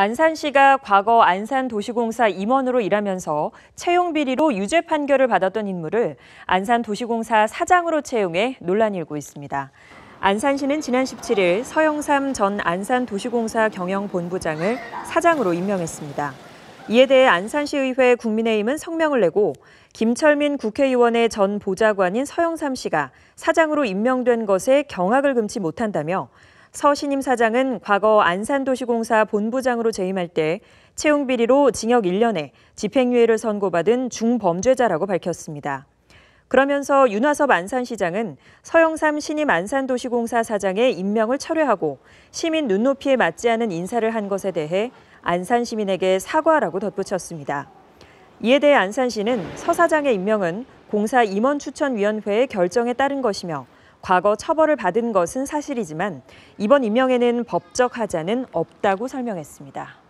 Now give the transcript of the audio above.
안산시가 과거 안산도시공사 임원으로 일하면서 채용 비리로 유죄 판결을 받았던 인물을 안산도시공사 사장으로 채용해 논란이 일고 있습니다. 안산시는 지난 17일 서영삼 전 안산도시공사 경영본부장을 사장으로 임명했습니다. 이에 대해 안산시의회 국민의힘은 성명을 내고 김철민 국회의원의 전 보좌관인 서영삼 씨가 사장으로 임명된 것에 경악을 금치 못한다며 서신임 사장은 과거 안산도시공사 본부장으로 재임할 때 채용 비리로 징역 1년에 집행유예를 선고받은 중범죄자라고 밝혔습니다. 그러면서 윤화섭 안산시장은 서영삼 신임 안산도시공사 사장의 임명을 철회하고 시민 눈높이에 맞지 않은 인사를 한 것에 대해 안산 시민에게 사과라고 덧붙였습니다. 이에 대해 안산시는 서 사장의 임명은 공사 임원 추천위원회의 결정에 따른 것이며 과거 처벌을 받은 것은 사실이지만 이번 임명에는 법적 하자는 없다고 설명했습니다.